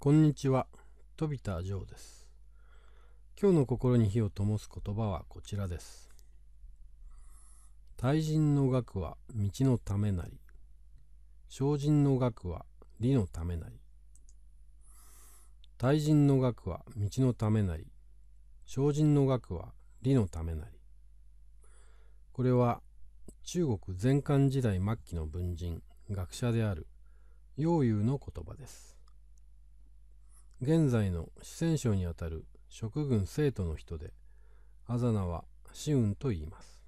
こんにちは、飛田ジョーです。今日の心に火を灯す言葉はこちらです。対人の学は道のためなり、精人の学は理のためなり。対人の学は道のためなり、精人の学は理のためなり。これは中国前漢時代末期の文人、学者である楊勇の言葉です。現在の四川省にあたる職軍生徒の人であざなは紫雲と言います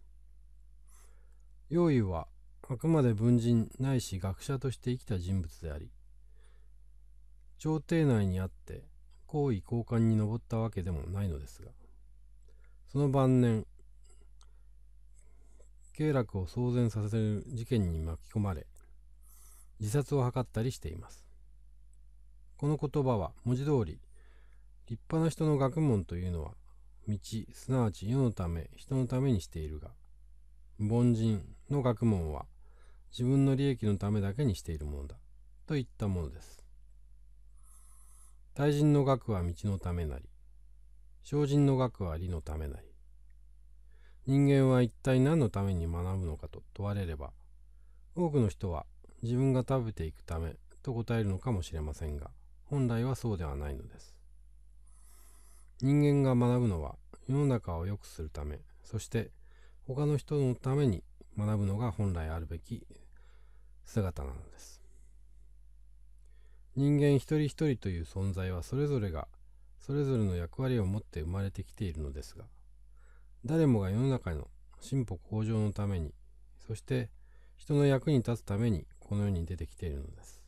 楊意はあくまで文人ないし学者として生きた人物であり朝廷内にあって皇位交換に上ったわけでもないのですがその晩年経絡を騒然させる事件に巻き込まれ自殺を図ったりしていますこの言葉は文字通り、立派な人の学問というのは、道、すなわち世のため、人のためにしているが、凡人の学問は、自分の利益のためだけにしているものだ、といったものです。大人の学は道のためなり、精進の学は理のためなり、人間は一体何のために学ぶのかと問われれば、多くの人は自分が食べていくためと答えるのかもしれませんが、本来はそうではないのです。人間が学ぶのは世の中を良くするため、そして他の人のために学ぶのが本来あるべき姿なのです。人間一人一人という存在はそれぞれがそれぞれの役割を持って生まれてきているのですが、誰もが世の中の進歩向上のために、そして人の役に立つためにこの世に出てきているのです。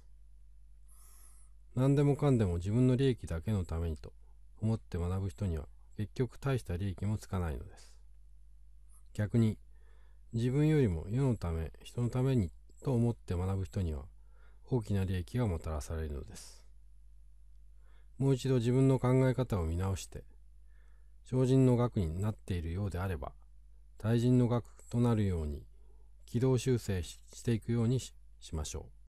何でもかんでも自分の利益だけのためにと思って学ぶ人には結局大した利益もつかないのです。逆に自分よりも世のため人のためにと思って学ぶ人には大きな利益がもたらされるのです。もう一度自分の考え方を見直して精進の額になっているようであれば対人の額となるように軌道修正していくようにしましょう。